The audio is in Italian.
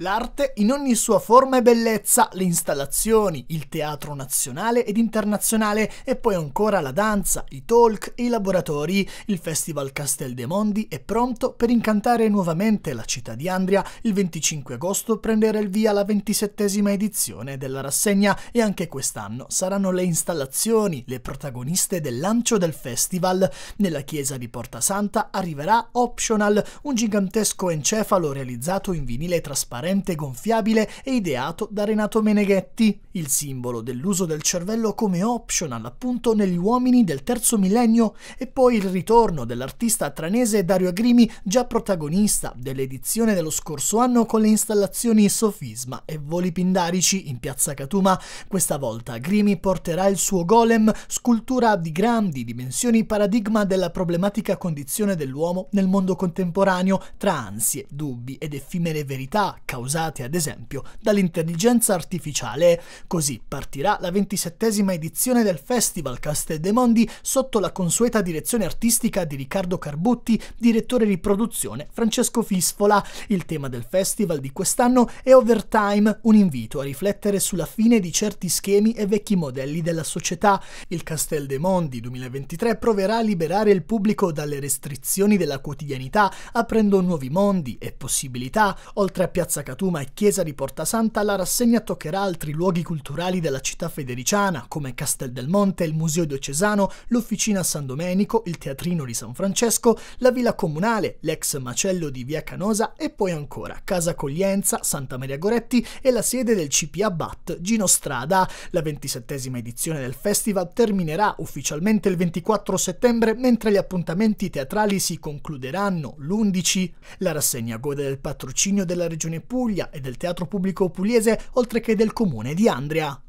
L'arte in ogni sua forma e bellezza, le installazioni, il teatro nazionale ed internazionale e poi ancora la danza, i talk e i laboratori, il Festival Castel dei Mondi è pronto per incantare nuovamente la città di Andria. Il 25 agosto prenderà il via la 27esima edizione della rassegna e anche quest'anno saranno le installazioni le protagoniste del lancio del festival. Nella chiesa di Porta Santa arriverà Optional, un gigantesco encefalo realizzato in vinile trasparente trasparente gonfiabile e ideato da Renato Meneghetti, il simbolo dell'uso del cervello come optional appunto negli uomini del terzo millennio e poi il ritorno dell'artista tranese Dario Agrimi già protagonista dell'edizione dello scorso anno con le installazioni Sofisma e Voli Pindarici in piazza Catuma. Questa volta Agrimi porterà il suo golem, scultura di grandi dimensioni paradigma della problematica condizione dell'uomo nel mondo contemporaneo tra ansie, dubbi ed effimere verità, cautela causate ad esempio dall'intelligenza artificiale. Così partirà la ventisettesima edizione del Festival Castel Mondi sotto la consueta direzione artistica di Riccardo Carbutti, direttore di produzione Francesco Fisfola. Il tema del festival di quest'anno è Overtime, un invito a riflettere sulla fine di certi schemi e vecchi modelli della società. Il Castel Mondi 2023 proverà a liberare il pubblico dalle restrizioni della quotidianità, aprendo nuovi mondi e possibilità. Oltre a Piazza Catuma e Chiesa di Porta Santa, la rassegna toccherà altri luoghi culturali della città federiciana, come Castel del Monte, il Museo Diocesano, l'Officina San Domenico, il Teatrino di San Francesco, la Villa Comunale, l'ex macello di Via Canosa e poi ancora Casa Accoglienza, Santa Maria Goretti e la sede del CPA BAT, Gino Strada. La ventisettesima edizione del festival terminerà ufficialmente il 24 settembre, mentre gli appuntamenti teatrali si concluderanno l'11. La rassegna gode del patrocinio della Regione Puglia Puglia e del teatro pubblico pugliese, oltre che del comune di Andria.